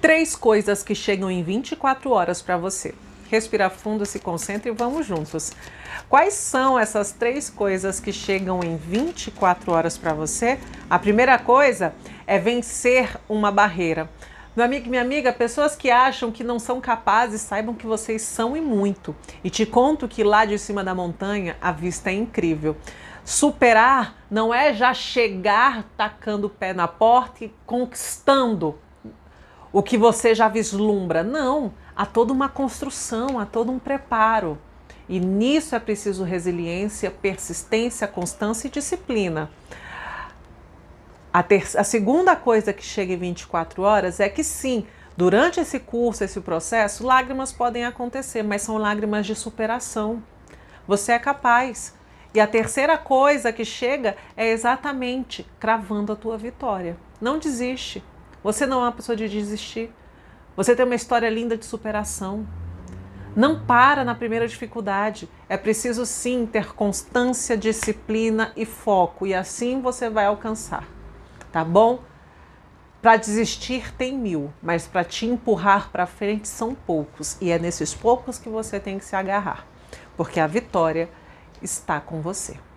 Três coisas que chegam em 24 horas para você. Respira fundo, se concentre, e vamos juntos. Quais são essas três coisas que chegam em 24 horas para você? A primeira coisa é vencer uma barreira. Meu amigo e minha amiga, pessoas que acham que não são capazes, saibam que vocês são e muito. E te conto que lá de cima da montanha a vista é incrível. Superar não é já chegar tacando o pé na porta e conquistando o que você já vislumbra. Não, há toda uma construção, há todo um preparo. E nisso é preciso resiliência, persistência, constância e disciplina. A, a, segunda coisa que chega em 24 horas é que sim, durante esse curso, esse processo, lágrimas podem acontecer, mas são lágrimas de superação. Você é capaz. E a terceira coisa que chega é exatamente cravando a tua vitória. Não desiste, você não é uma pessoa de desistir. Você tem uma história linda de superação. Não para na primeira dificuldade. É preciso sim ter constância, disciplina e foco, e assim você vai alcançar. Tá bom? Para desistir tem mil, mas para te empurrar para frente são poucos, e é nesses poucos que você tem que se agarrar, porque a vitória está com você.